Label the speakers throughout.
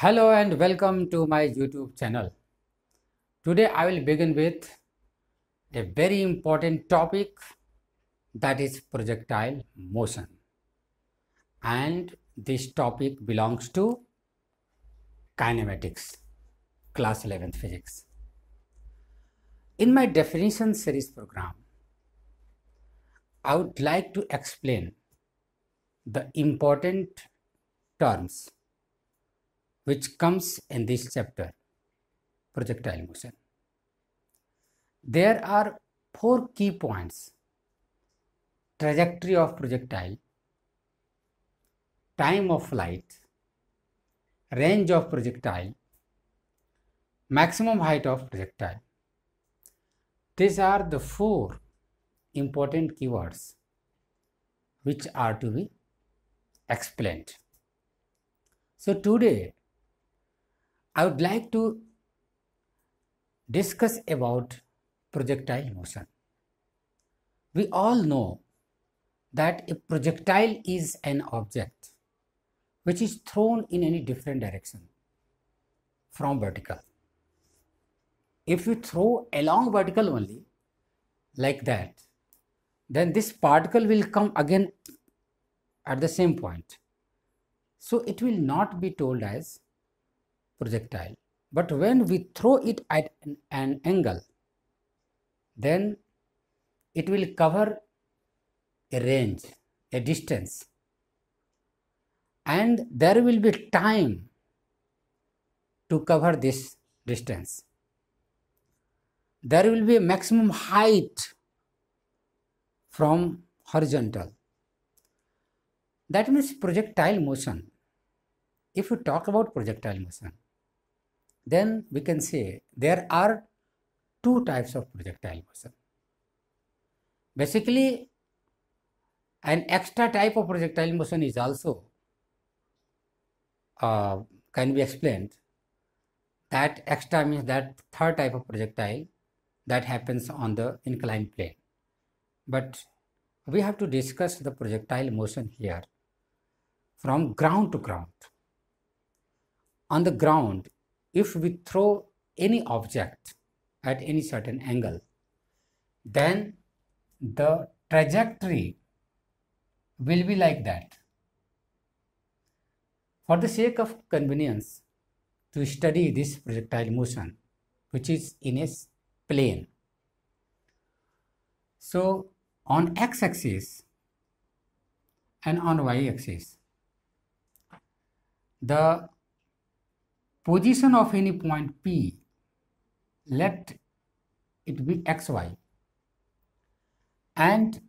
Speaker 1: Hello and welcome to my YouTube channel. Today I will begin with a very important topic that is projectile motion. And this topic belongs to kinematics, class 11 physics. In my definition series program, I would like to explain the important terms which comes in this chapter, projectile motion. There are four key points, trajectory of projectile, time of flight, range of projectile, maximum height of projectile. These are the four important keywords which are to be explained. So today I would like to discuss about projectile motion. We all know that a projectile is an object which is thrown in any different direction from vertical. If you throw along vertical only like that, then this particle will come again at the same point. So it will not be told as projectile. But when we throw it at an, angle, then it will cover a range, a distance, and there will be time to cover this distance. There will be a maximum height from horizontal. That means projectile motion. If you talk about projectile motion, then we can say there are two types of projectile motion. Basically, an extra type of projectile motion is also uh, can be explained. That extra means that third type of projectile that happens on the inclined plane. But we have to discuss the projectile motion here from ground to ground. On the ground, if we throw any object at any certain angle, then the trajectory will be like that. For the sake of convenience, to study this projectile motion, which is in a plane. So, on x axis and on y axis, the position of any point P, let it be xy and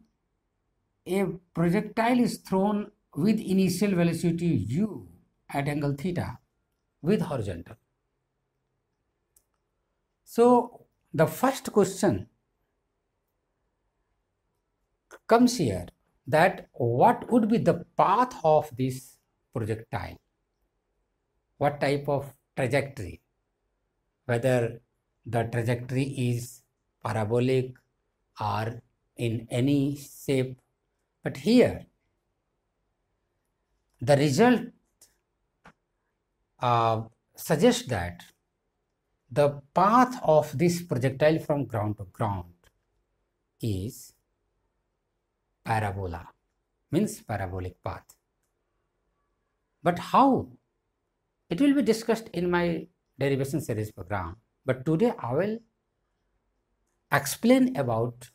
Speaker 1: a projectile is thrown with initial velocity u at angle theta with horizontal. So, the first question comes here that what would be the path of this projectile? What type of trajectory, whether the trajectory is parabolic or in any shape. But here, the result uh, suggests that the path of this projectile from ground to ground is parabola, means parabolic path. But how it will be discussed in my derivation series program. But today I will explain about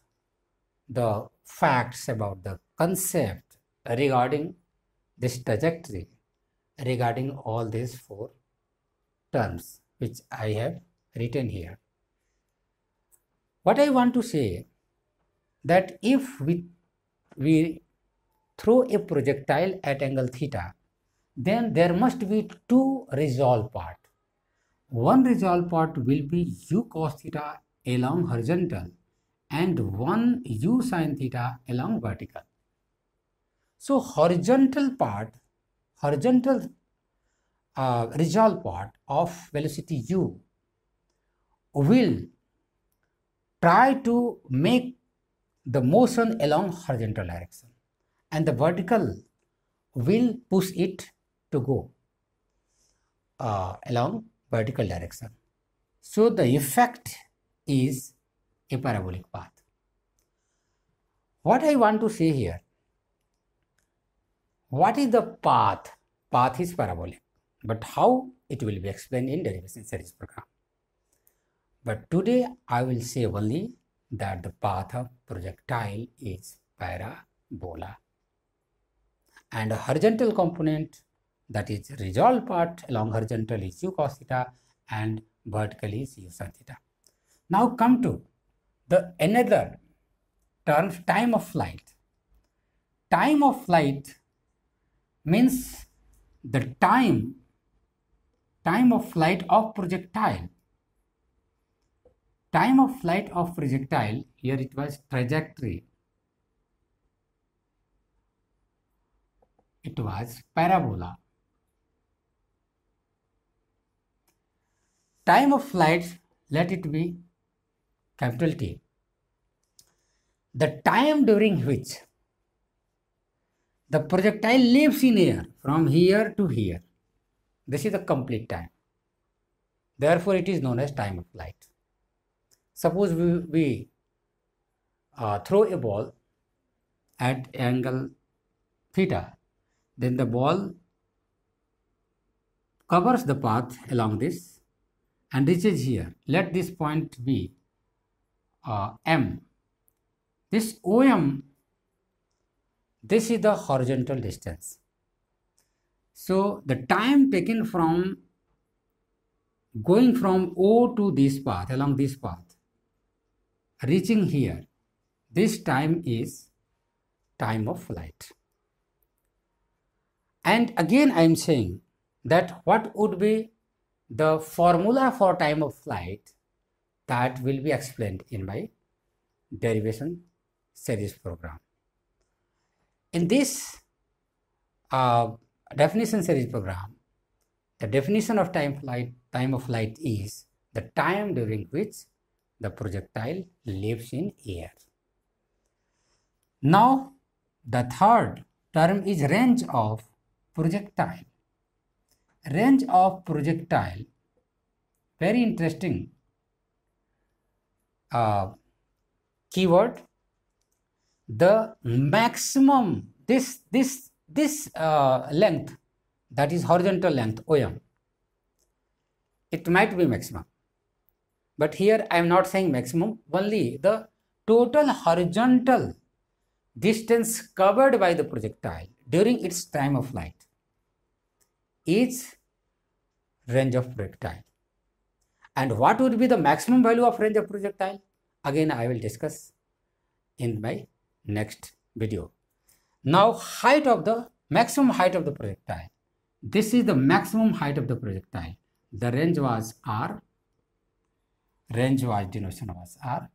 Speaker 1: the facts, about the concept regarding this trajectory, regarding all these four terms which I have written here. What I want to say that if we, we throw a projectile at angle theta then there must be two resolved part. One resolved part will be u cos theta along horizontal and one u sin theta along vertical. So horizontal part, horizontal uh, resolved part of velocity u will try to make the motion along horizontal direction and the vertical will push it to go uh, along vertical direction. So the effect is a parabolic path. What I want to say here, what is the path? Path is parabolic, but how it will be explained in derivation series program. But today I will say only that the path of projectile is parabola and a horizontal component that is resolved part along horizontal is u cos theta and vertically is u sin theta. Now come to the another term time of flight. Time of flight means the time time of flight of projectile time of flight of projectile here it was trajectory it was parabola time of flight, let it be capital T. The time during which the projectile leaves in air from here to here. This is the complete time. Therefore, it is known as time of flight. Suppose we, we uh, throw a ball at angle theta, then the ball covers the path along this and reaches here. Let this point be uh, M. This OM, this is the horizontal distance. So the time taken from going from O to this path, along this path, reaching here, this time is time of flight. And again I am saying that what would be the formula for time of flight that will be explained in my derivation series program. In this uh, definition series program, the definition of time flight time of flight is the time during which the projectile lives in air. Now, the third term is range of projectile range of projectile very interesting uh, keyword the maximum this this this uh, length that is horizontal length om it might be maximum but here i am not saying maximum only the total horizontal distance covered by the projectile during its time of flight each range of projectile. And what would be the maximum value of range of projectile? Again, I will discuss in my next video. Now, height of the maximum height of the projectile. This is the maximum height of the projectile. The range was R. Range was denoted was R.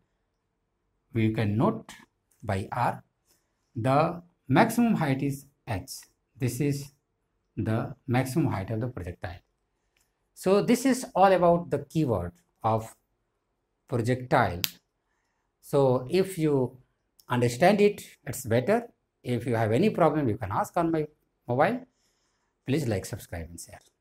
Speaker 1: We can note by R. The maximum height is H. This is the maximum height of the projectile. So this is all about the keyword of projectile. So if you understand it, it's better. If you have any problem, you can ask on my mobile. Please like, subscribe and share.